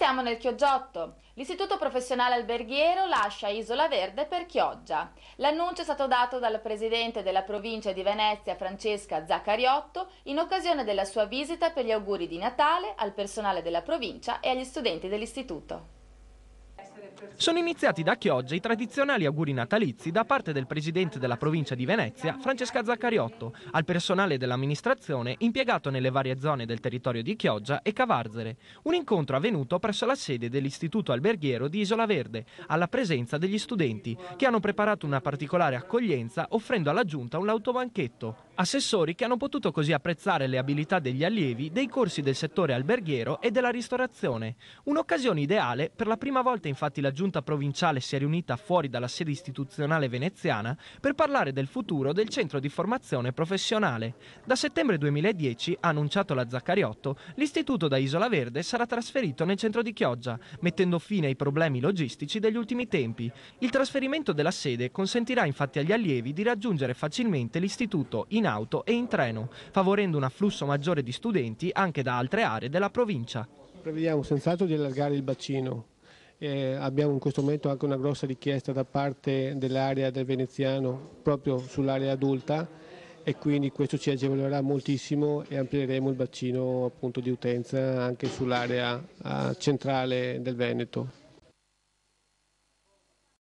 Restiamo nel Chioggiotto. L'Istituto Professionale Alberghiero lascia Isola Verde per Chioggia. L'annuncio è stato dato dal presidente della provincia di Venezia Francesca Zaccariotto in occasione della sua visita per gli auguri di Natale al personale della provincia e agli studenti dell'istituto. Sono iniziati da Chioggia i tradizionali auguri natalizi da parte del presidente della provincia di Venezia, Francesca Zaccariotto, al personale dell'amministrazione impiegato nelle varie zone del territorio di Chioggia e Cavarzere. Un incontro avvenuto presso la sede dell'Istituto Alberghiero di Isola Verde, alla presenza degli studenti, che hanno preparato una particolare accoglienza offrendo alla giunta un lautobanchetto assessori che hanno potuto così apprezzare le abilità degli allievi dei corsi del settore alberghiero e della ristorazione. Un'occasione ideale, per la prima volta infatti la giunta provinciale si è riunita fuori dalla sede istituzionale veneziana per parlare del futuro del centro di formazione professionale. Da settembre 2010, ha annunciato la Zaccariotto, l'istituto da Isola Verde sarà trasferito nel centro di Chioggia, mettendo fine ai problemi logistici degli ultimi tempi. Il trasferimento della sede consentirà infatti agli allievi di raggiungere facilmente l'istituto in auto e in treno, favorendo un afflusso maggiore di studenti anche da altre aree della provincia. Prevediamo senz'altro di allargare il bacino. Eh, abbiamo in questo momento anche una grossa richiesta da parte dell'area del veneziano proprio sull'area adulta e quindi questo ci agevolerà moltissimo e amplieremo il bacino appunto, di utenza anche sull'area eh, centrale del Veneto.